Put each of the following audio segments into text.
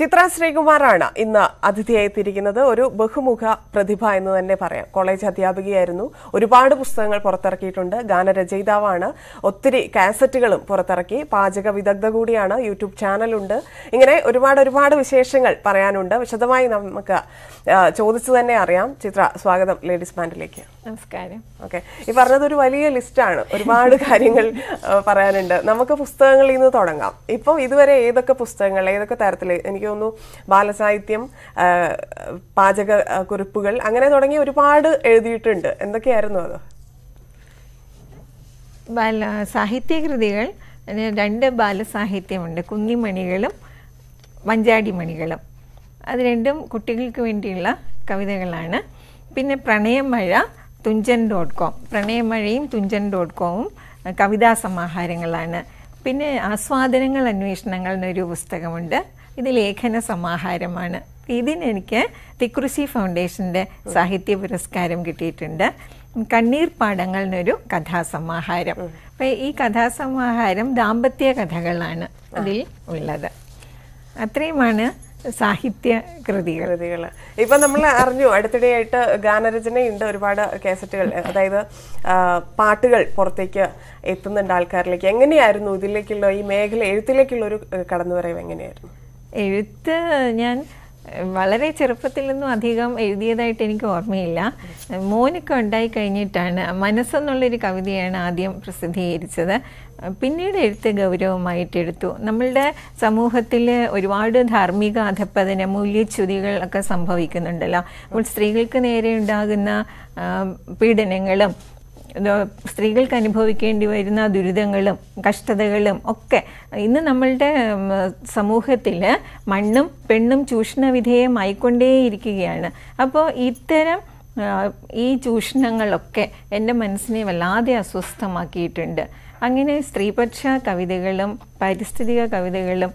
ചിത്ര ശ്രീകുമാറാണ് ഇന്ന് അതിഥിയായി തിരിക്കുന്നത് ഒരു ബഹുമുഖ പ്രതിഭ എന്ന് തന്നെ പറയാം കോളേജ് അധ്യാപികയായിരുന്നു ഒരുപാട് പുസ്തകങ്ങൾ പുറത്തിറക്കിയിട്ടുണ്ട് ഗാനരചയിതാവാണ് ഒത്തിരി കാസറ്റുകളും പുറത്തിറക്കി പാചക വിദഗ്ധ കൂടിയാണ് യൂട്യൂബ് ചാനലുണ്ട് ഇങ്ങനെ ഒരുപാട് ഒരുപാട് വിശേഷങ്ങൾ പറയാനുണ്ട് വിശദമായി നമുക്ക് ചോദിച്ചു തന്നെ അറിയാം ചിത്ര സ്വാഗതം ലേഡീസ് ബാൻഡിലേക്ക് നമസ്കാരം ഓക്കെ ഈ പറഞ്ഞത് ഒരു വലിയ ലിസ്റ്റാണ് ഒരുപാട് കാര്യങ്ങൾ പറയാനുണ്ട് നമുക്ക് പുസ്തകങ്ങളിൽ നിന്ന് തുടങ്ങാം ഇപ്പം ഇതുവരെ ഏതൊക്കെ പുസ്തകങ്ങൾ ഏതൊക്കെ തരത്തിൽ എനിക്ക് എനിക്ക് തോന്നുന്നു ബാലസാഹിത്യം പാചക കുറിപ്പുകൾ അങ്ങനെ തുടങ്ങി ഒരുപാട് എഴുതിയിട്ടുണ്ട് എന്തൊക്കെയായിരുന്നു അത് ബാല സാഹിത്യകൃതികൾ രണ്ട് ബാലസാഹിത്യമുണ്ട് കുന്നിമണികളും മഞ്ചാടിമണികളും അത് രണ്ടും കുട്ടികൾക്ക് വേണ്ടിയുള്ള കവിതകളാണ് പിന്നെ പ്രണയമഴ തുഞ്ചൻ ഡോട്ട് കോം പ്രണയമഴയും തുഞ്ചൻ ഡോട്ട് കോമും കവിതാ സമാഹാരങ്ങളാണ് പിന്നെ ആസ്വാദനങ്ങൾ അന്വേഷണങ്ങൾ എന്നൊരു പുസ്തകമുണ്ട് ഇത് ലേഖന സമാഹാരമാണ് ഇതിനെനിക്ക് തിക്കുറിശി ഫൗണ്ടേഷൻ്റെ സാഹിത്യ പുരസ്കാരം കിട്ടിയിട്ടുണ്ട് കണ്ണീർ പാടങ്ങൾ എന്നൊരു കഥാസമാഹാരം അപ്പം ഈ കഥാസമാഹാരം ദാമ്പത്യ കഥകളാണ് അതിൽ ഉള്ളത് അത്രയുമാണ് സാഹിത്യ കൃതി കൃതികൾ ഇപ്പം നമ്മൾ അറിഞ്ഞു അടുത്തിടെയായിട്ട് ഗാനരചനയുണ്ട് ഒരുപാട് കാസറ്റുകൾ അതായത് പാട്ടുകൾ പുറത്തേക്ക് എത്തുന്നുണ്ട് ആൾക്കാരിലേക്ക് എങ്ങനെയായിരുന്നു ഇതിലേക്കുള്ള ഈ മേഖല എഴുത്തിലേക്കുള്ള ഒരു കടന്നുവരവ് എങ്ങനെയായിരുന്നു എഴുത്ത് ഞാൻ വളരെ ചെറുപ്പത്തിൽ നിന്നും അധികം എഴുതിയതായിട്ട് എനിക്ക് ഓർമ്മയില്ല മോനൊക്കെ ഉണ്ടായി കഴിഞ്ഞിട്ടാണ് മനസ്സെന്നുള്ളൊരു കവിതയാണ് ആദ്യം പ്രസിദ്ധീകരിച്ചത് പിന്നീട് എഴുത്ത് ഗൗരവമായിട്ട് എടുത്തു നമ്മളുടെ സമൂഹത്തിൽ ഒരുപാട് ധാർമ്മിക അധപ്പതന മൂല്യച്യുതികൾ ഒക്കെ സംഭവിക്കുന്നുണ്ടല്ലോ അപ്പോൾ സ്ത്രീകൾക്ക് നേരെ ഉണ്ടാകുന്ന പീഡനങ്ങളും സ്ത്രീകൾക്ക് അനുഭവിക്കേണ്ടി വരുന്ന ദുരിതങ്ങളും കഷ്ടതകളും ഒക്കെ ഇന്ന് നമ്മളുടെ സമൂഹത്തിൽ മണ്ണും പെണ്ണും ചൂഷണ വിധേയമായിക്കൊണ്ടേയിരിക്കുകയാണ് അപ്പോൾ ഇത്തരം ഈ ചൂഷണങ്ങളൊക്കെ എൻ്റെ മനസ്സിനെ വല്ലാതെ അസ്വസ്ഥമാക്കിയിട്ടുണ്ട് അങ്ങനെ സ്ത്രീപക്ഷ കവിതകളും പാരിസ്ഥിതിക കവിതകളും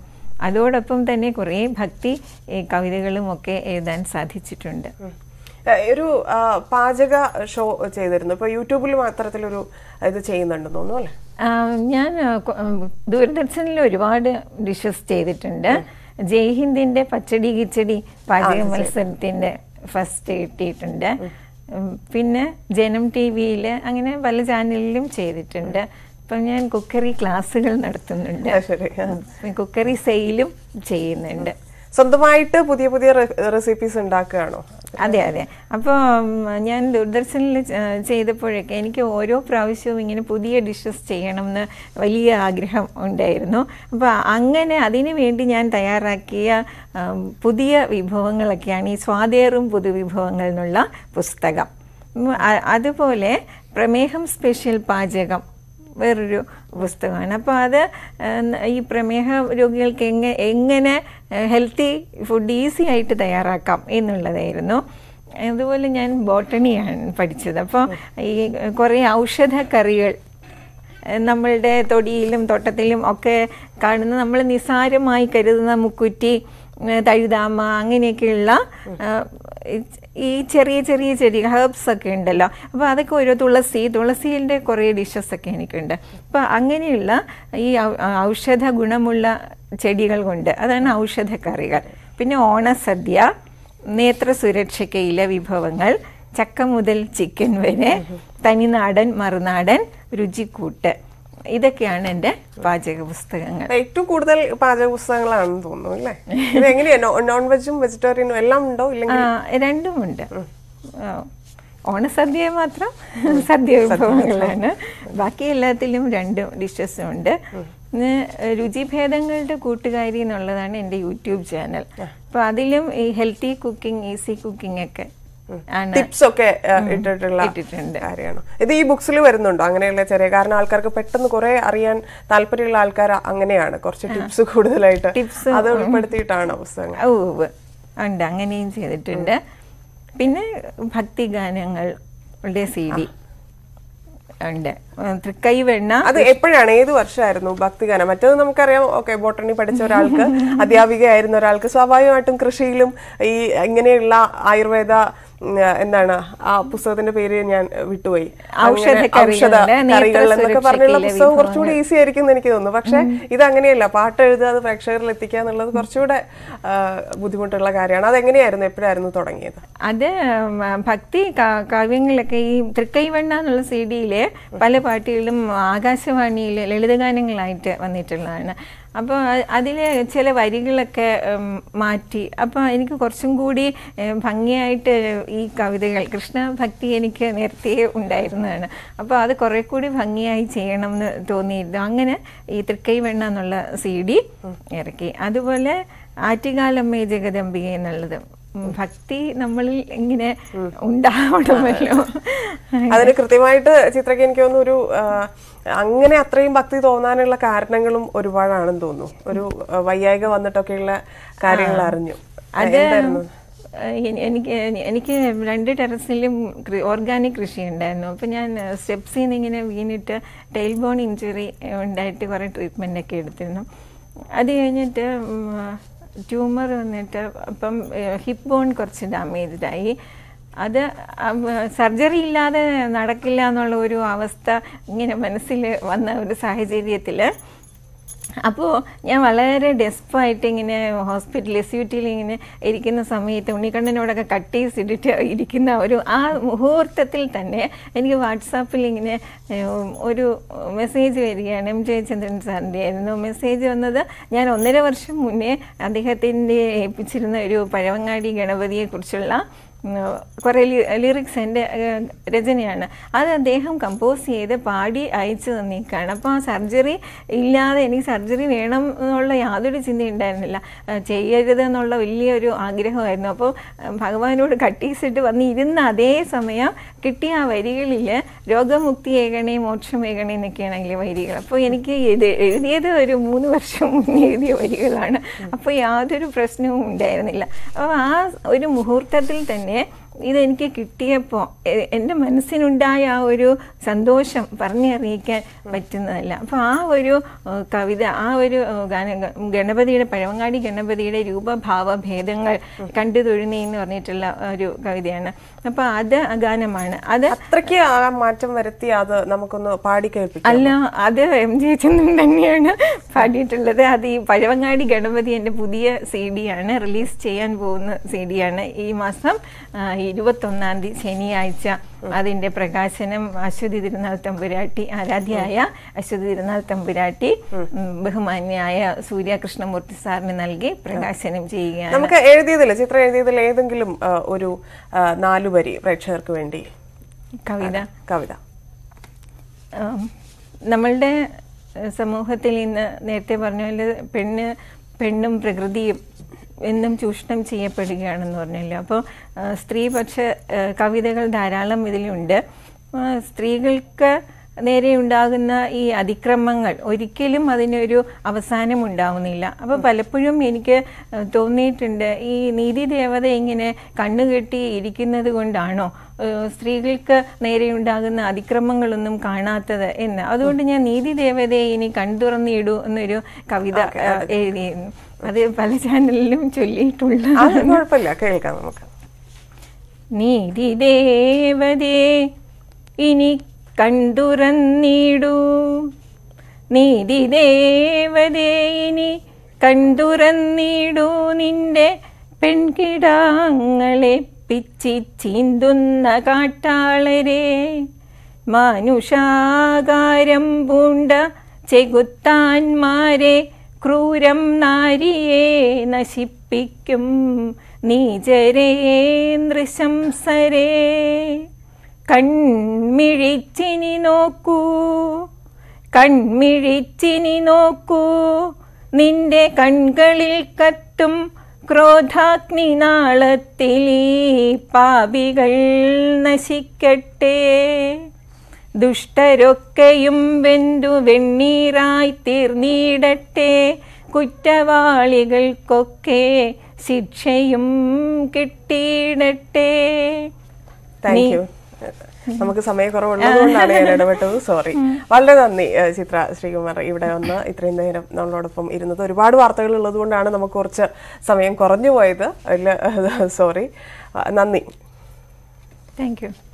അതോടൊപ്പം തന്നെ കുറേ ഭക്തി കവിതകളും ഒക്കെ എഴുതാൻ സാധിച്ചിട്ടുണ്ട് ഒരു പാചക ഷോ ചെയ്തിരുന്നു ഇപ്പൊ യൂട്യൂബിൽ മാത്രത്തിലൊരു ഇത് ചെയ്യുന്നുണ്ടെന്ന് തോന്നുന്നു അല്ലേ ഞാൻ ദൂരദർശനിൽ ഒരുപാട് ഡിഷസ് ചെയ്തിട്ടുണ്ട് ജയ്ഹിന്ദിന്റെ പച്ചടി കിച്ചടി പാചക മത്സരത്തിന്റെ ഫസ്റ്റ് കിട്ടിയിട്ടുണ്ട് പിന്നെ ജനം ടി വിയിൽ അങ്ങനെ പല ചാനലിലും ചെയ്തിട്ടുണ്ട് ഇപ്പം ഞാൻ കുക്കറി ക്ലാസ്സുകൾ നടത്തുന്നുണ്ട് കുക്കറി സെയിലും ചെയ്യുന്നുണ്ട് സ്വന്തമായിട്ട് പുതിയ പുതിയ റെസിപ്പീസ് ഉണ്ടാക്കുകയാണോ അതെ അതെ അപ്പോൾ ഞാൻ ദൂരദർശനിൽ ചെയ്തപ്പോഴൊക്കെ എനിക്ക് ഓരോ പ്രാവശ്യവും ഇങ്ങനെ പുതിയ ഡിഷസ് ചെയ്യണം എന്ന് വലിയ ആഗ്രഹം ഉണ്ടായിരുന്നു അപ്പോൾ അങ്ങനെ അതിനു വേണ്ടി ഞാൻ തയ്യാറാക്കിയ പുതിയ വിഭവങ്ങളൊക്കെയാണ് ഈ സ്വാതേറും പുതുവിഭവങ്ങൾ എന്നുള്ള പുസ്തകം അതുപോലെ പ്രമേഹം സ്പെഷ്യൽ പാചകം വേറൊരു പുസ്തകമാണ് അപ്പോൾ അത് ഈ പ്രമേഹ രോഗികൾക്ക് എങ്ങനെ എങ്ങനെ ഹെൽത്തി ഫുഡ് ഈസി ആയിട്ട് തയ്യാറാക്കാം എന്നുള്ളതായിരുന്നു അതുപോലെ ഞാൻ ബോട്ടണിയാണ് പഠിച്ചത് അപ്പോൾ ഈ കുറേ ഔഷധ കറികൾ നമ്മളുടെ തൊടിയിലും തോട്ടത്തിലും ഒക്കെ കാണുന്ന നമ്മൾ നിസാരമായി കരുതുന്ന മുക്കുറ്റി തഴുതാമ അങ്ങനെയൊക്കെയുള്ള ഈ ചെറിയ ചെറിയ ചെടി ഹെർബ്സ് ഒക്കെ ഉണ്ടല്ലോ അപ്പോൾ അതൊക്കെ ഓരോ തുളസി തുളസിൻ്റെ കുറേ ഒക്കെ എനിക്കുണ്ട് അപ്പോൾ അങ്ങനെയുള്ള ഈ ഔഷധ ഗുണമുള്ള ചെടികൾ കൊണ്ട് അതാണ് ഔഷധ കറികൾ പിന്നെ ഓണസദ്യ നേത്ര സുരക്ഷയ്ക്ക് ഇല വിഭവങ്ങൾ ചക്ക മുതൽ ചിക്കൻ വരെ തനിനാടൻ മറുനാടൻ രുചിക്കൂട്ട് ഇതൊക്കെയാണ് എൻ്റെ പാചക പുസ്തകങ്ങൾ ഏറ്റവും കൂടുതൽ പാചക പുസ്തകങ്ങളാണെന്ന് തോന്നുന്നു അല്ലേ എങ്ങനെയാ നോൺ വെജും വെജിറ്റേറിയനും എല്ലാം ഉണ്ടോ ഇല്ലെങ്കിൽ രണ്ടും ഉണ്ട് ഓണസദ്യ മാത്രം സദ്യ വിഭവങ്ങളാണ് ബാക്കി എല്ലാത്തിലും രണ്ട് ഡിഷസും ഉണ്ട് രുചിഭേദങ്ങളുടെ കൂട്ടുകാരി എന്നുള്ളതാണ് എൻ്റെ യൂട്യൂബ് ചാനൽ അപ്പോൾ അതിലും ഈ ഹെൽത്തി കുക്കിംഗ് ഈസി കുക്കിംഗ് ഒക്കെ ടിപ്സ് ഒക്കെ ഇട്ടിട്ടുള്ള കാര്യമാണ് ഇത് ഈ ബുക്സിൽ വരുന്നുണ്ടോ അങ്ങനെയുള്ള ചെറിയ കാരണം ആൾക്കാർക്ക് പെട്ടെന്ന് കുറെ അറിയാൻ താല്പര്യമുള്ള ആൾക്കാർ അങ്ങനെയാണ് കുറച്ച് ടിപ്സ് കൂടുതലായിട്ട് ടിപ്സ് അത് ഉൾപ്പെടുത്തിയിട്ടാണ് പുസ്തകങ്ങൾ ഉണ്ട് അങ്ങനെയും ചെയ്തിട്ടുണ്ട് പിന്നെ ഭക്തി ഗാനങ്ങളുടെ സി അത് എപ്പോഴാണ് ഏത് വർഷമായിരുന്നു ഭക്തിഗാനം മറ്റേത് നമുക്കറിയാം ഓക്കെ ബോട്ടണി പഠിച്ച ഒരാൾക്ക് ആയിരുന്ന ഒരാൾക്ക് സ്വാഭാവികമായിട്ടും കൃഷിയിലും ഈ ഇങ്ങനെയുള്ള ആയുർവേദ എന്താണ് ആ പുസ്തകത്തിന്റെ പേര് ഞാൻ വിട്ടുപോയി ഔഷധ എന്നൊക്കെ പറഞ്ഞുള്ള പുസ്തകം കുറച്ചുകൂടി ഈസി ആയിരിക്കും എന്ന് എനിക്ക് തോന്നുന്നു പക്ഷെ ഇത് അങ്ങനെയല്ല പാട്ട് എഴുതുക അത് പ്രേക്ഷകരിൽ എത്തിക്കുക എന്നുള്ളത് കുറച്ചുകൂടെ ബുദ്ധിമുട്ടുള്ള കാര്യമാണ് അതെങ്ങനെയായിരുന്നു എപ്പോഴായിരുന്നു തുടങ്ങിയത് അത് ഭക്തി കാവ്യങ്ങളൊക്കെ ഈ തൃക്കൈവണ്ണ എന്നുള്ള സി ഡിയിലെ പല പാട്ടുകളിലും ആകാശവാണിയിലെ ലളിതഗാനങ്ങളായിട്ട് വന്നിട്ടുള്ളതാണ് അപ്പോൾ അതിലെ ചില വരികളൊക്കെ മാറ്റി അപ്പോൾ എനിക്ക് കുറച്ചും കൂടി ഭംഗിയായിട്ട് ഈ കവിതകൾ കൃഷ്ണ ഭക്തി എനിക്ക് നേരത്തെ ഉണ്ടായിരുന്നതാണ് അപ്പോൾ അത് കുറേ കൂടി ഭംഗിയായി ചെയ്യണം എന്ന് തോന്നിയിരുന്നു അങ്ങനെ ഈ വെണ്ണ എന്നുള്ള സി ഡി ഇറക്കി അതുപോലെ ആറ്റുകാലമ്മ ജഗദമ്പിക എന്നുള്ളത് ഭക്തി നമ്മളിൽ ഇങ്ങനെ ഉണ്ടാവണമല്ലോ അതിന് കൃത്യമായിട്ട് ചിത്രയ്ക്ക് എനിക്ക് തോന്നുന്നു ഒരു അങ്ങനെ അത്രയും ഭക്തി തോന്നാനുള്ള കാരണങ്ങളും ഒരുപാടാണെന്ന് തോന്നുന്നു ഒരു വയ്യായിക വന്നിട്ടൊക്കെയുള്ള കാര്യങ്ങൾ അറിഞ്ഞു അത് എനിക്ക് എനിക്ക് രണ്ട് ടെറസിലും ഓർഗാനിക് കൃഷി ഉണ്ടായിരുന്നു അപ്പൊ ഞാൻ സ്റ്റെപ്സിൽ നിന്ന് ഇങ്ങനെ വീണിട്ട് ടൈൽ ബോൺ ഇഞ്ചുറി ഉണ്ടായിട്ട് കുറേ ട്രീറ്റ്മെന്റ് ഒക്കെ എടുത്തിരുന്നു അത് കഴിഞ്ഞിട്ട് ട്യൂമർ വന്നിട്ട് അപ്പം ഹിപ്പ് ബോൺ കുറച്ച് ഡാമേജായി അത് സർജറി ഇല്ലാതെ നടക്കില്ല എന്നുള്ള ഒരു അവസ്ഥ ഇങ്ങനെ മനസ്സിൽ വന്ന ഒരു സാഹചര്യത്തിൽ അപ്പോൾ ഞാൻ വളരെ ഡെസ്പായിട്ട് ഇങ്ങനെ ഹോസ്പിറ്റൽ എസ് യു ടിയിൽ ഇങ്ങനെ ഇരിക്കുന്ന സമയത്ത് ഉണ്ണിക്കണ്ണനോടൊക്കെ കട്ടീസ് ഇട്ടിട്ട് ഇരിക്കുന്ന ഒരു ആ മുഹൂർത്തത്തിൽ തന്നെ എനിക്ക് വാട്സാപ്പിൽ ഇങ്ങനെ ഒരു മെസ്സേജ് വരികയാണ് എം ജയചന്ദ്രൻ സാറിൻ്റെ ആയിരുന്നു മെസ്സേജ് വന്നത് ഞാൻ ഒന്നര വർഷം മുന്നേ അദ്ദേഹത്തിൻ്റെ ഏൽപ്പിച്ചിരുന്ന ഒരു പഴവങ്ങാടി ഗണപതിയെക്കുറിച്ചുള്ള കുറേ ലിറിക്സ് എൻ്റെ രചനയാണ് അത് അദ്ദേഹം കമ്പോസ് ചെയ്ത് പാടി അയച്ചു തന്നേക്കാണ് അപ്പോൾ ആ സർജറി ഇല്ലാതെ എനിക്ക് സർജറി വേണം എന്നുള്ള യാതൊരു ചിന്ത ഉണ്ടായിരുന്നില്ല എന്നുള്ള വലിയൊരു ആഗ്രഹമായിരുന്നു അപ്പോൾ ഭഗവാനോട് കട്ടീസിട്ട് വന്നിരുന്ന അതേ സമയം കിട്ടിയ ആ വരികളിൽ രോഗമുക്തി ഏകണേ മോക്ഷം ഏകണേ എന്നൊക്കെയാണെങ്കിൽ വരികൾ അപ്പോൾ എനിക്ക് ഇത് എഴുതിയത് ഒരു മൂന്ന് വർഷം മുന്നേ എഴുതിയ വരികളാണ് അപ്പോൾ യാതൊരു പ്രശ്നവും ഉണ്ടായിരുന്നില്ല അപ്പോൾ ആ ഒരു മുഹൂർത്തത്തിൽ തന്നെ ね ഇതെനിക്ക് കിട്ടിയപ്പോൾ എൻ്റെ മനസ്സിനുണ്ടായ ആ ഒരു സന്തോഷം പറഞ്ഞറിയിക്കാൻ പറ്റുന്നതല്ല അപ്പോൾ ആ ഒരു കവിത ആ ഒരു ഗാന ഗണപതിയുടെ പഴവങ്ങാടി ഗണപതിയുടെ രൂപഭാവഭേദങ്ങൾ കണ്ടു തൊഴുന്നി എന്ന് പറഞ്ഞിട്ടുള്ള ഒരു കവിതയാണ് അപ്പോൾ അത് ഗാനമാണ് അത് അത്രയ്ക്ക് മാറ്റം വരുത്തി അത് നമുക്കൊന്ന് പാടി അല്ല അത് എം ജി എച്ച് തന്നെയാണ് പാടിയിട്ടുള്ളത് അത് ഈ പഴവങ്ങാടി ഗണപതി എൻ്റെ പുതിയ സി ഡി ആണ് റിലീസ് ചെയ്യാൻ പോകുന്ന സി ഡി ആണ് ഈ മാസം ഈ ഇരുപത്തൊന്നാം തീയതി ശനിയാഴ്ച അതിന്റെ പ്രകാശനം അശ്വതി തിരുനാൾ തമ്പുരാട്ടി ആരാധ്യായ അശ്വതി തിരുനാൾ തമ്പുരാട്ടി ബഹുമാന്യായ സൂര്യകൃഷ്ണമൂർത്തി സാറിന് നൽകി പ്രകാശനം ചെയ്യുകയാണ് നമുക്ക് എഴുതിയതില്ല ചിത്രം എഴുതിയതിൽ ഏതെങ്കിലും ഒരു നാലുവരി പ്രേക്ഷകർക്ക് വേണ്ടി കവിത കവിത നമ്മളുടെ സമൂഹത്തിൽ ഇന്ന് നേരത്തെ പറഞ്ഞ പോലെ പെണ്ണ് പെണ്ണും പ്രകൃതിയും എന്നും ചൂഷണം ചെയ്യപ്പെടുകയാണെന്ന് പറഞ്ഞല്ലോ അപ്പോൾ സ്ത്രീപക്ഷ കവിതകൾ ധാരാളം ഇതിലുണ്ട് സ്ത്രീകൾക്ക് നേരെ ഉണ്ടാകുന്ന ഈ അതിക്രമങ്ങൾ ഒരിക്കലും അതിനൊരു അവസാനം ഉണ്ടാവുന്നില്ല അപ്പോൾ പലപ്പോഴും എനിക്ക് തോന്നിയിട്ടുണ്ട് ഈ നീതി ദേവത ഇങ്ങനെ കണ്ണുകെട്ടി ഇരിക്കുന്നത് കൊണ്ടാണോ സ്ത്രീകൾക്ക് നേരെയുണ്ടാകുന്ന അതിക്രമങ്ങളൊന്നും കാണാത്തത് എന്ന് അതുകൊണ്ട് ഞാൻ നീതി ദേവതയെ ഇനി കൺതുറന്നിടൂ എന്നൊരു കവിത എഴുതിയിരുന്നു അത് പല ചാനലിലും ചൊല്ലിയിട്ടുള്ള കേൾക്കാം നമുക്ക് നീതി ദേവതേ ഇനി കണ്ടുറന്നിടൂ നീതി ദേവതേ ഇനി കണ്ടുറന്നിടൂ നിന്റെ പെൺകിടാങ്ങളെ പിച്ചി ചീന്തുന്ന കാട്ടാളരെ മനുഷാകാരം പൂണ്ട ചെകുത്താന്മാരെ ക്രൂരം നാരിയെ നശിപ്പിക്കും നീചരേ നൃശംസരെ കൺമിഴിച്ചിനി നോക്കൂ കൺമിഴിച്ചിനി നോക്കൂ നിന്റെ കൺകളിൽ കത്തും ക്രോധാഗ്നിനാളത്തിൽ പാവികൾ നശിക്കട്ടെ ദുഷ്ടരൊക്കെയും വെന്തു വെണ്ണീരായി തീർന്നിടട്ടെ കുറ്റവാളികൾക്കൊക്കെ ശിക്ഷയും കിട്ടിയിടട്ടെ താങ്ക് യു നമുക്ക് സമയക്കുറവുള്ളതുകൊണ്ടാണ് ഞാൻ ഇടപെട്ടത് സോറി വളരെ നന്ദി ചിത്ര ശ്രീകുമാർ ഇവിടെ വന്ന് ഇത്രയും നേരം നമ്മളോടൊപ്പം ഇരുന്നത് ഒരുപാട് വാർത്തകൾ കൊണ്ടാണ് നമുക്ക് കുറച്ച് സമയം കുറഞ്ഞു പോയത് അതിൽ സോറി നന്ദി താങ്ക് യു